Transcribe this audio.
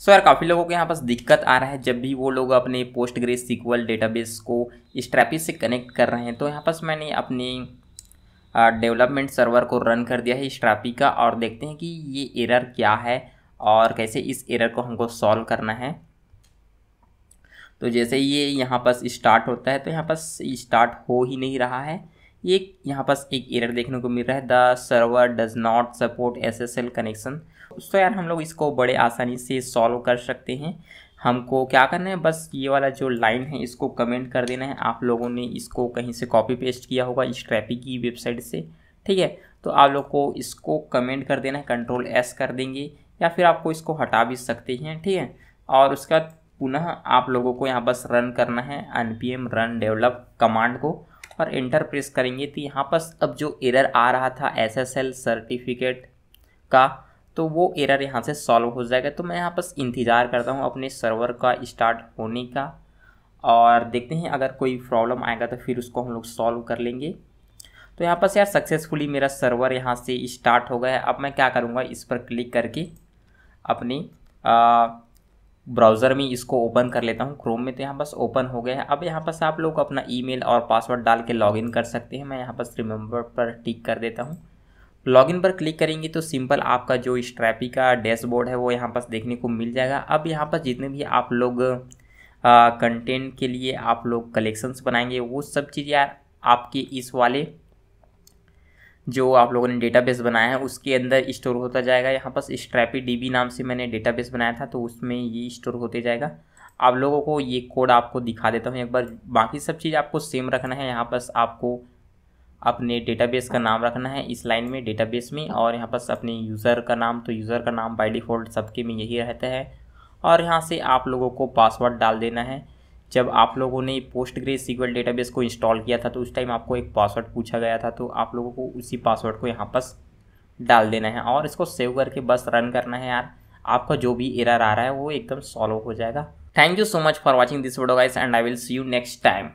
सो यार काफ़ी लोगों को यहाँ पास दिक्कत आ रहा है जब भी वो लोग अपने पोस्ट ग्रेस सिक्वल डेटाबेस को स्ट्रैपी से कनेक्ट कर रहे हैं तो यहाँ पास मैंने अपने डेवलपमेंट सर्वर को रन कर दिया है स्ट्रापी का और देखते हैं कि ये एरर क्या है और कैसे इस एरर को हमको सॉल्व करना है तो जैसे ये यहाँ पास स्टार्ट होता है तो यहाँ पास स्टार्ट हो ही नहीं रहा है ये यहाँ पास एक एरर देखने को मिल रहा है the server does not support S S L connection तो यार हम लोग इसको बड़े आसानी से सॉल्व कर सकते हैं हमको क्या करना है बस ये वाला जो लाइन है इसको कमेंट कर देना है आप लोगों ने इसको कहीं से कॉपी पेस्ट किया होगा इस ट्रैफिक की वेबसाइट से ठीक है तो आप लोग को इसको कमेंट कर देना है कंट्रोल एस कर देंगे या फिर आपको इसको हटा भी सकते हैं ठीक है और उसके बाद पुनः आप लोगों को यहाँ बस रन करना है एन रन डेवलप कमांड को और इंटर प्रेस करेंगे तो यहाँ पर अब जो एरर आ रहा था एसएसएल सर्टिफिकेट का तो वो एरर यहाँ से सॉल्व हो जाएगा तो मैं यहाँ पर इंतज़ार करता हूँ अपने सर्वर का स्टार्ट होने का और देखते हैं अगर कोई प्रॉब्लम आएगा तो फिर उसको हम लोग सॉल्व कर लेंगे तो यहाँ पर यार सक्सेसफुली मेरा सर्वर यहाँ से स्टार्ट हो गया है अब मैं क्या करूँगा इस पर क्लिक करके अपनी आ, ब्राउज़र में इसको ओपन कर लेता हूँ क्रोम में तो यहाँ पास ओपन हो गया है अब यहाँ पास आप लोग अपना ईमेल और पासवर्ड डाल के लॉगिन कर सकते हैं मैं यहाँ पास रिमेंबर पर टिक कर देता हूँ लॉगिन पर क्लिक करेंगे तो सिंपल आपका जो स्ट्रैपी का डैशबोर्ड है वो यहाँ पास देखने को मिल जाएगा अब यहाँ पास जितने भी आप लोग कंटेंट के लिए आप लोग कलेक्शंस बनाएंगे वो सब चीज़ यार आपके इस वाले जो आप लोगों ने डेटाबेस बनाया है उसके अंदर स्टोर होता जाएगा यहाँ पास स्ट्रैपी डी नाम से मैंने डेटाबेस बनाया था तो उसमें ये स्टोर होते जाएगा आप लोगों को ये कोड आपको दिखा देता हूँ एक बार बाकी सब चीज़ आपको सेम रखना है यहाँ पास आपको अपने डेटाबेस का नाम रखना है इस लाइन में डेटाबेस में और यहाँ पास अपने यूज़र का नाम तो यूज़र का नाम बाय डिफ़ॉल्ट सबके में यही रहता है और यहाँ से आप लोगों को पासवर्ड डाल देना है जब आप लोगों ने पोस्ट ग्रे सीक्वल डेटाबेस को इंस्टॉल किया था तो उस टाइम आपको एक पासवर्ड पूछा गया था तो आप लोगों को उसी पासवर्ड को यहाँ पर डाल देना है और इसको सेव करके बस रन करना है यार आपका जो भी एरर आ रहा है वो एकदम सॉल्व हो जाएगा thank you so much for watching this video guys and I will see you next time